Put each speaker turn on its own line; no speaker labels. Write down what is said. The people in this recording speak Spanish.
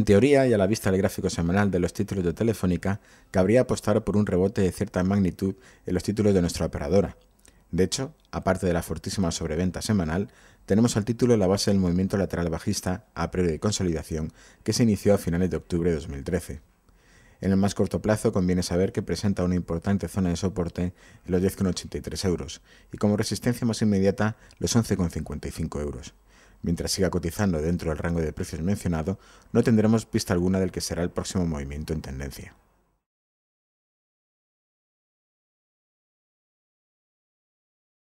En
teoría, y a la vista del gráfico semanal de los títulos de Telefónica, cabría apostar por un rebote de cierta magnitud en los títulos de nuestra operadora. De hecho, aparte de la fortísima sobreventa semanal, tenemos al título la base del movimiento lateral bajista a priori de consolidación que se inició a finales de octubre de 2013. En el más corto plazo conviene saber que presenta una importante zona de soporte en los 10,83 euros y como resistencia más inmediata los 11,55 euros mientras siga cotizando dentro del rango de precios mencionado, no tendremos
pista alguna del que será el próximo movimiento en tendencia.